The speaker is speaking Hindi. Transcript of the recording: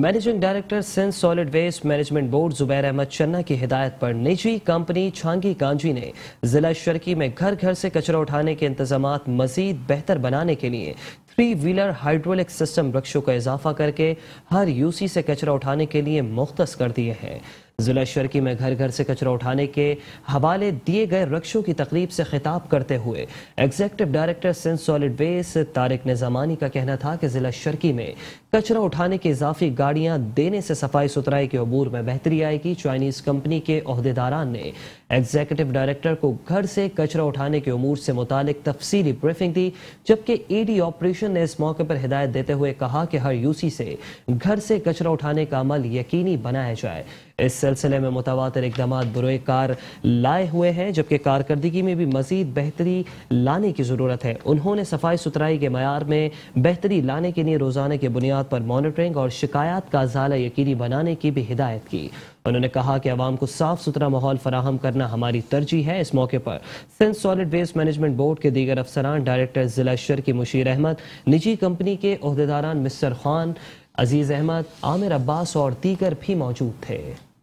managing director Sindh solid waste management board Zubair Ahmed Channa की हिदायत पर निजी कंपनी छांगी कांजी ने जिला शर्की में घर घर से कचरा उठाने के इंतजाम मजीद बेहतर बनाने के लिए थ्री व्हीलर हाइड्रोलिक सिस्टम वृक्षों का इजाफा करके हर यूसी से कचरा उठाने के लिए मुख्त कर दिए हैं जिला शर्की में घर घर से कचरा उठाने के हवाले दिए गए रक्षों की तकलीफ से खिताब करते हुए executive director Sindh solid waste Tariq Nizamani का कहना था कि जिला शर्की में कचरा उठाने की इजाफी गाड़ियां देने से सफाई सुथराई के अबूर में बेहतरी आएगी चाइनीज कंपनी के अहदेदारान ने एग्जेक्टिव डायरेक्टर को घर से कचरा उठाने के अमूर से मुतल तफसीली ब्रीफिंग दी जबकि ईडी डी ऑपरेशन ने इस मौके पर हिदायत देते हुए कहा कि हर यूसी से घर से कचरा उठाने का अमल यकीनी बनाया जाए इस सिलसिले में मुतवा इकदाम बुरे कार लाए हुए हैं जबकि कारकर्दगी में भी मजीद बेहतरी लाने की ज़रूरत है उन्होंने सफाई सुथराई के मैार में बेहतरी लाने के लिए रोज़ाना के बुनियाद पर मॉनिटरिंग और शिकायत का जाला यकीनी बनाने की भी हिदायत की उन्होंने कहा कि आवाम को साफ सुथरा माहौल फराहम करना हमारी तरजीह है इस मौके पर Sindh solid waste management board के दीगर अफसरान डायरेक्टर जिला शर की मुशीर अहमद निजी कंपनी के अहदेदारान मिस्टर खान अजीज़ अहमद आमिर अब्बास और दीगर भी मौजूद थे